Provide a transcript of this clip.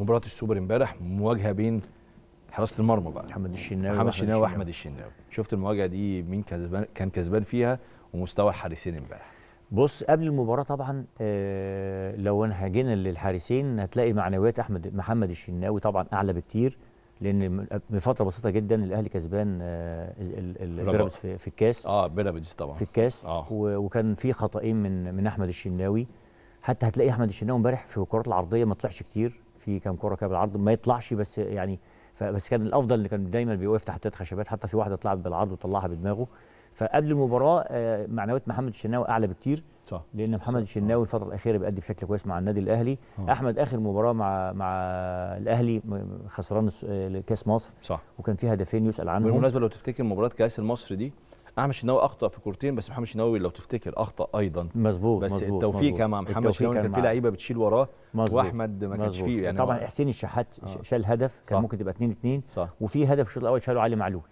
مباراه السوبر امبارح مواجهه بين حراسه المرمى بقى محمد الشناوي محمد الشناوي واحمد الشناوي شفت المواجهه دي مين كسبان كان كسبان فيها ومستوى الحارسين امبارح بص قبل المباراه طبعا آه لو انا هجينا للحارسين هتلاقي معنويات احمد محمد الشناوي طبعا اعلى بكتير لان من فتره بسيطه جدا الاهلي كسبان آه بيراميدز في, في الكاس اه بيراميدز طبعا في الكاس آه. وكان في خطأين من من احمد الشناوي حتى هتلاقي احمد الشناوي امبارح في الكرات العرضيه ما طلعش كتير في كام كره كده بالعرض ما يطلعش بس يعني بس كان الافضل ان كان دايما بيوقف تحت ثلاث خشبات حتى في واحده طلعت بالعرض وطلعها بدماغه فقبل المباراه آه، معنويات محمد الشناوي اعلى بكتير صح لان محمد الشناوي آه. الفتره الاخيره بيأدي بشكل كويس مع النادي الاهلي صح آه. احمد اخر مباراه مع مع الاهلي خسران كاس مصر صح وكان فيها هدفين يسال عنهم بالمناسبه لو تفتكر مباراه كاس مصر دي احمد الشناوي اخطا في كورتين بس محمد الشناوي لو تفتكر اخطا ايضا مظبوط بس مزبوط التوفيق كان مع محمد الشناوي كان في لعيبه بتشيل وراه مزبوط واحمد ما كانش فيه يعني طبعا حسين الشحات آه شال هدف كان ممكن تبقى 2 2 وفي هدف الشوط الاول شاله علي معلول